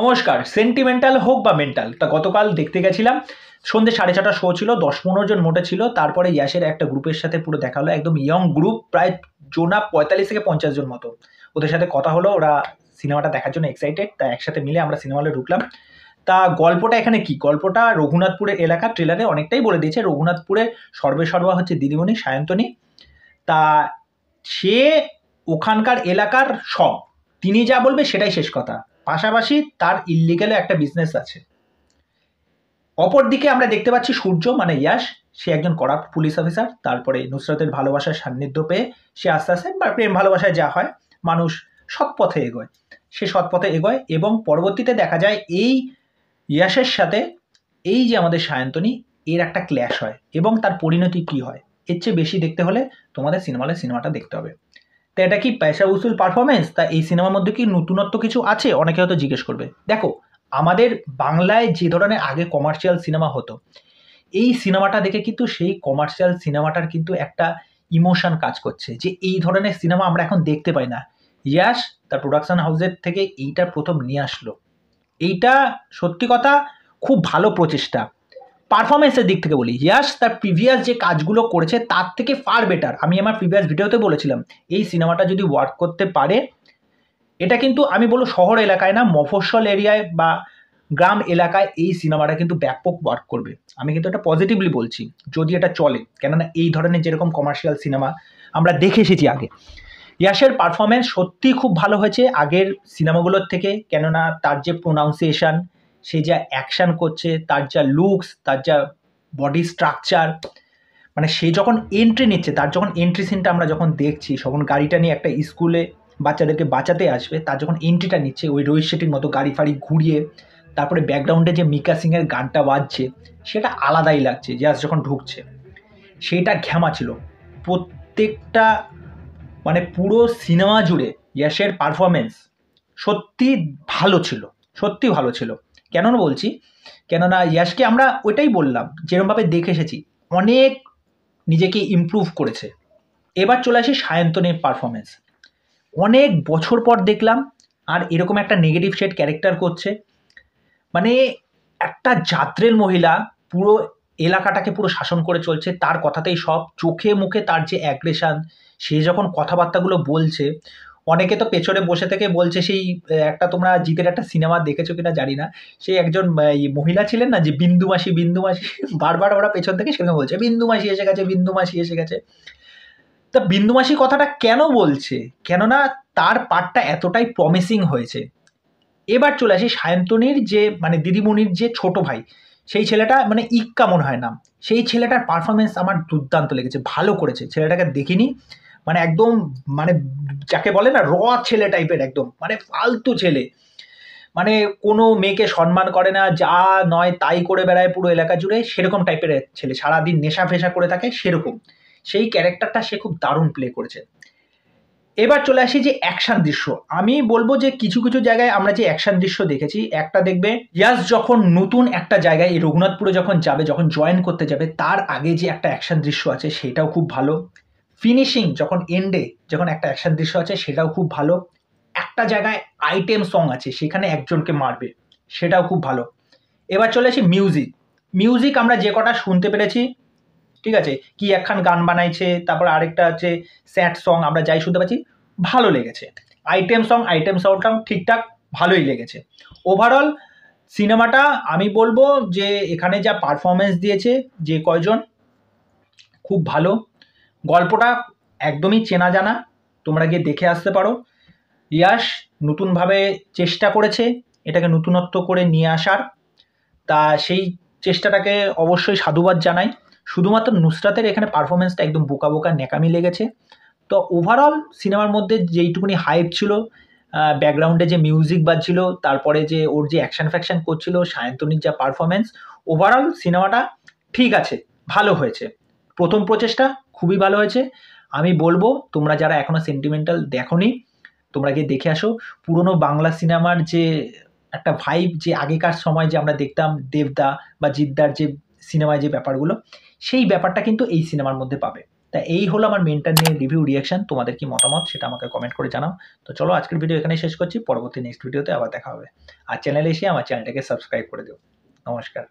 নমস্কার সেন্টিমেন্টাল হোক বা মেন্টাল তা গতকাল দেখতে গেছিলাম সন্ধ্যে সাড়ে ছটা শো ছিল দশ পনেরো জন মোটে ছিল তারপরে ইয়াসের একটা গ্রুপের সাথে পুরো দেখা হলো একদম ইয়ং গ্রুপ প্রায় জোনা পঁয়তাল্লিশ থেকে পঞ্চাশ জন মতো ওদের সাথে কথা হলো ওরা সিনেমাটা দেখার জন্য এক্সাইটেড তা একসাথে মিলে আমরা সিনেমা হলে ঢুকলাম তা গল্পটা এখানে কি গল্পটা রঘুনাথপুরের এলাকা ট্রেলারে অনেকটাই বলে দিয়েছে রঘুনাথপুরে সর্বে সর্বা হচ্ছে দিদিমণি সায়ন্তনী তা সে ওখানকার এলাকার সব তিনি যা বলবে সেটাই শেষ কথা পাশাপাশি তার ইল্লিগেলও একটা বিজনেস আছে অপরদিকে আমরা দেখতে পাচ্ছি সূর্য মানে ইয়াস সে একজন করাপ্ট পুলিশ অফিসার তারপরে নুসরতের ভালোবাসার সান্নিধ্য পেয়ে সে আস্তে আস্তে বা প্রেম ভালোবাসায় যা হয় মানুষ সৎ পথে এগোয় সে সৎ পথে এগোয় এবং পরবর্তীতে দেখা যায় এই ইয়াসের সাথে এই যে আমাদের সায়ন্তনী এর একটা ক্ল্যাশ হয় এবং তার পরিণতি কি হয় এর চেয়ে বেশি দেখতে হলে তোমাদের সিনেমালে সিনেমাটা দেখতে হবে তা এটা কি পয়সা উসুল পারফরমেন্স তা এই সিনেমার মধ্যে কি নতুনত্ব কিছু আছে অনেকে হয়তো জিজ্ঞেস করবে দেখো আমাদের বাংলায় যে ধরনের আগে কমার্শিয়াল সিনেমা হতো এই সিনেমাটা দেখে কিন্তু সেই কমার্শিয়াল সিনেমাটার কিন্তু একটা ইমোশন কাজ করছে যে এই ধরনের সিনেমা আমরা এখন দেখতে পাই না ইয়াস তার প্রোডাকশন হাউসের থেকে এইটা প্রথম নিয়ে আসলো এইটা সত্যি কথা খুব ভালো প্রচেষ্টা পারফরমেন্সের দিক থেকে বলি ইয়াস তার প্রিভিয়াস যে কাজগুলো করেছে তার থেকে ফার বেটার আমি আমার প্রিভিয়াস ভিডিওতে বলেছিলাম এই সিনেমাটা যদি ওয়ার্ক করতে পারে এটা কিন্তু আমি বলবো শহর এলাকায় না মফস্বল এরিয়ায় বা গ্রাম এলাকায় এই সিনেমাটা কিন্তু ব্যাপক ওয়ার্ক করবে আমি কিন্তু এটা পজিটিভলি বলছি যদি এটা চলে কেননা এই ধরনের যেরকম কমার্শিয়াল সিনেমা আমরা দেখে এসেছি আগে ইয়াসের পারফরমেন্স সত্যিই খুব ভালো হয়েছে আগের সিনেমাগুলোর থেকে কেননা তার যে প্রোনাউন্সিয়েশন সে যা অ্যাকশান করছে তার যা লুকস তার যা বডি স্ট্রাকচার মানে সে যখন এন্ট্রি নিচ্ছে তার যখন এন্ট্রি সিনটা আমরা যখন দেখছি যখন গাড়িটা নিয়ে একটা স্কুলে বাচ্চাদেরকে বাঁচাতে আসবে তার যখন এন্ট্রিটা নিচ্ছে ওই রোহিত শেটির মতো গাড়ি ফাড়ি ঘুরিয়ে তারপরে ব্যাকগ্রাউন্ডে যে মিকা সিংয়ের গানটা বাজছে সেটা আলাদাই লাগছে জাস্ট যখন ঢুকছে সেইটা ঘ্যামা ছিল প্রত্যেকটা মানে পুরো সিনেমা জুড়ে ইয়াসের পারফরমেন্স সত্যি ভালো ছিল সত্যি ভালো ছিল কেননা বলছি কেননা ইয়াশকে আমরা ওইটাই বললাম যেরমভাবে দেখে এসেছি অনেক নিজেকে ইমপ্রুভ করেছে এবার চলে আসি সায়ন্তনের পারফরমেন্স অনেক বছর পর দেখলাম আর এরকম একটা নেগেটিভ শেড ক্যারেক্টার করছে মানে একটা যাত্রের মহিলা পুরো এলাকাটাকে পুরো শাসন করে চলছে তার কথাতেই সব চোখে মুখে তার যে অ্যাগ্রেশান সে যখন কথাবার্তাগুলো বলছে অনেকে তো পেছনে বসে থেকে বলছে সেই একটা তোমরা জিতের একটা সিনেমা দেখেছো কিনা জানি না সেই একজন মহিলা ছিলেন না যে বিন্দু মাসি বিন্দু মাসি বারবার ওরা পেছন থেকে সেরকম বলছে বিন্দু মাসি এসে গেছে বিন্দু মাসি এসে গেছে তা বিন্দু মাসি কথাটা কেন বলছে কেননা তার পার্টটা এতটাই প্রমিসিং হয়েছে এবার চলে আসি সায়ন্তনীর যে মানে দিদিমণির যে ছোট ভাই সেই ছেলেটা মানে ইক্কা মনে হয় না সেই ছেলেটার পারফরমেন্স আমার দুর্দান্ত লেগেছে ভালো করেছে ছেলেটাকে দেখিনি মানে একদম মানে যাকে বলে না র ছেলে টাইপের একদম মানে ফালতু ছেলে মানে কোনো মেয়েকে সম্মান করে না যা নয় তাই করে বেড়ায় পুরো এলাকা জুড়ে সেরকম টাইপের ছেলে সারাদিন নেশা ফেশা করে থাকে সেরকম সেই ক্যারেক্টারটা সে খুব দারুণ প্লে করেছে এবার চলে আসি যে অ্যাকশান দৃশ্য আমি বলবো যে কিছু কিছু জায়গায় আমরা যে অ্যাকশান দৃশ্য দেখেছি একটা দেখবে ইয়াস যখন নতুন একটা জায়গায় এই রঘুনাথপুরে যখন যাবে যখন জয়েন করতে যাবে তার আগে যে একটা অ্যাকশান দৃশ্য আছে সেটাও খুব ভালো ফিনিশিং যখন এন্ডে যখন একটা অ্যাকশন দৃশ্য আছে সেটাও খুব ভালো একটা জায়গায় আইটেম সং আছে সেখানে একজনকে মারবে সেটাও খুব ভালো এবার চলে আসি মিউজিক মিউজিক আমরা যে কটা শুনতে পেরেছি ঠিক আছে কি একখান গান বানাইছে তারপর আরেকটা হচ্ছে স্যাড সং আমরা যাই শুনতে পাচ্ছি ভালো লেগেছে আইটেম সং আইটেম সংটাও ঠিকঠাক ভালোই লেগেছে ওভারঅল সিনেমাটা আমি বলবো যে এখানে যা পারফরমেন্স দিয়েছে যে কয়জন খুব ভালো গল্পটা একদমই চেনা জানা তোমরা গিয়ে দেখে আসতে পারো ইয়াস নতুনভাবে চেষ্টা করেছে এটাকে নতুনত্ব করে নিয়ে আসার তা সেই চেষ্টাটাকে অবশ্যই সাধুবাদ জানাই শুধুমাত্র নুসরাতের এখানে পারফরমেন্সটা একদম বোকা বোকা নেকামি লেগেছে তো ওভারঅল সিনেমার মধ্যে যেইটুকুনি হাইপ ছিল ব্যাকগ্রাউন্ডে যে মিউজিক বাজছিল তারপরে যে ওর যে অ্যাকশন ফ্যাকশন করছিল সায়ন্তনির যা পারফরমেন্স ওভারঅল সিনেমাটা ঠিক আছে ভালো হয়েছে প্রথম প্রচেষ্টা খুবই ভালো হয়েছে আমি বলবো তোমরা যারা এখনও সেন্টিমেন্টাল দেখোনি তোমরা গিয়ে দেখে আসো পুরনো বাংলা সিনেমার যে একটা ভাইব যে আগেকার সময় যে আমরা দেখতাম দেবদা বা জিদ্দার যে সিনেমায় যে ব্যাপারগুলো সেই ব্যাপারটা কিন্তু এই সিনেমার মধ্যে পাবে তা এই হলো আমার মেনটার নিয়ে রিভিউ রিয়াকশান তোমাদের কি মতামত সেটা আমাকে কমেন্ট করে জানাও তো চলো আজকের ভিডিও এখানেই শেষ করছি পরবর্তী নেক্সট ভিডিওতে আবার দেখা হবে আর চ্যানেলে এসে আমার চ্যানেলটাকে সাবস্ক্রাইব করে দিও নমস্কার